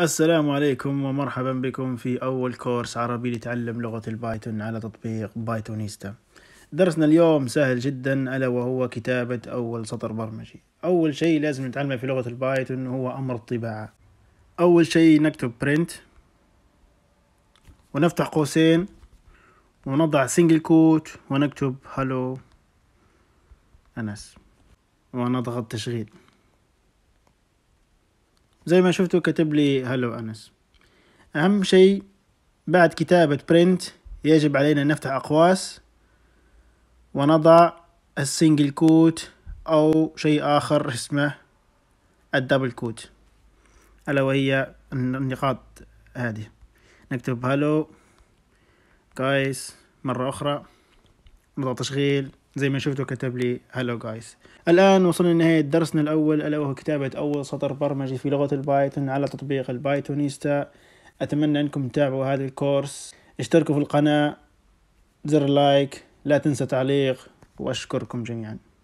السلام عليكم ومرحبا بكم في أول كورس عربي لتعلم لغة البايثون على تطبيق بايتونيستا درسنا اليوم سهل جدا ألا وهو كتابة أول سطر برمجي أول شيء لازم نتعلمه في لغة البايثون هو أمر الطباعة أول شيء نكتب print ونفتح قوسين ونضع سنجل كوت ونكتب هلو أنس ونضغط تشغيل زي ما شفتوا كتب لي هلو أنس أهم شيء بعد كتابة برنت يجب علينا نفتح أقواس ونضع السنجل كوت أو شيء آخر اسمه الدبل كوت ألا وهي النقاط هذه نكتب هلو جايز مرة أخرى نضغط تشغيل زي ما شفتوا كتب لي هلو جايز الآن وصلنا لنهاية درسنا الأول ألا وهو كتابة أول سطر برمجي في لغة البايثون على تطبيق البايثونيستا أتمنى أنكم تتابعوا هذا الكورس اشتركوا في القناة زر لايك لا تنسى تعليق وأشكركم جميعاً